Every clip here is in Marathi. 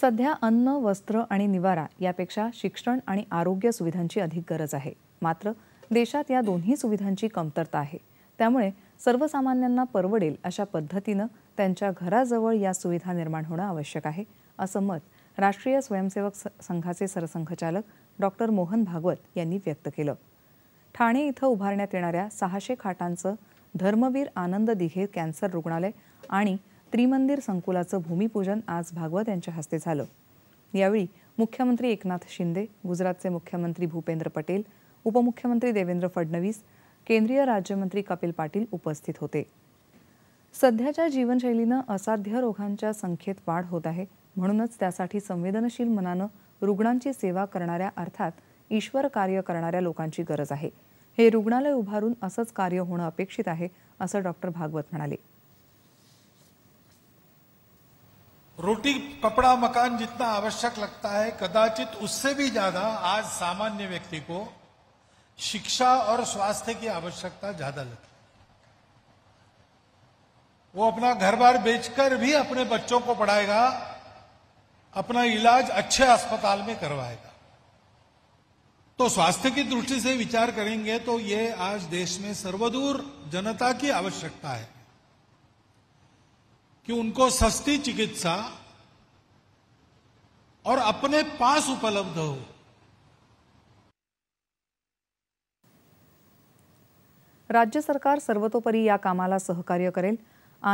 सध्या अन्न वस्त्र आणि निवारा यापेक्षा शिक्षण आणि आरोग्य सुविधांची अधिक गरज आहे मात्र देशात या दोन्ही सुविधांची कमतरता आहे त्यामुळे सर्वसामान्यांना परवडेल अशा पद्धतीनं त्यांच्या घराजवळ या सुविधा निर्माण होणं आवश्यक आहे असं मत राष्ट्रीय स्वयंसेवक संघाचे सरसंघचालक डॉक्टर मोहन भागवत यांनी व्यक्त केलं ठाणे इथं उभारण्यात येणाऱ्या सहाशे खाटांचं धर्मवीर आनंद दिघे कॅन्सर रुग्णालय आणि त्रिमंदिर संकुलाचं भूमिपूजन आज भागवत यांच्या हस्ते झालं यावेळी मुख्यमंत्री एकनाथ शिंदे गुजरातचे मुख्यमंत्री भूपेंद्र पटेल उपमुख्यमंत्री देवेंद्र फडणवीस केंद्रीय राज्यमंत्री कपिल पाटील उपस्थित होते सध्याच्या जीवनशैलीनं असाध्य रोगांच्या संख्येत वाढ होत आहे म्हणूनच त्यासाठी संवेदनशील मनानं रुग्णांची सेवा करणाऱ्या अर्थात ईश्वर कार्य करणाऱ्या लोकांची गरज आहे हे रुग्णालय उभारून असंच कार्य होणं अपेक्षित आहे असं डॉक्टर भागवत म्हणाले रोटी कपड़ा मकान जितना आवश्यक लगता है कदाचित उससे भी ज्यादा आज सामान्य व्यक्ति को शिक्षा और स्वास्थ्य की आवश्यकता ज्यादा लगती वो अपना घर बार बेचकर भी अपने बच्चों को पढ़ाएगा अपना इलाज अच्छे अस्पताल में करवाएगा तो स्वास्थ्य की दृष्टि से विचार करेंगे तो ये आज देश में सर्वदूर जनता की आवश्यकता है कि उनको सस्ती चिकित्सा और अपने पास उपलब्ध हो राज्य सरकार सर्वतोपरी या कामाला सहकार्य करेल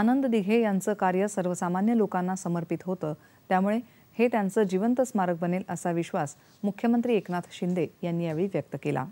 आनंद दिघे यांचं कार्य सर्वसामान्य लोकांना समर्पित होतं त्यामुळे हे त्यांचं जिवंत स्मारक बनेल असा विश्वास मुख्यमंत्री एकनाथ शिंदे यांनी यावेळी व्यक्त केला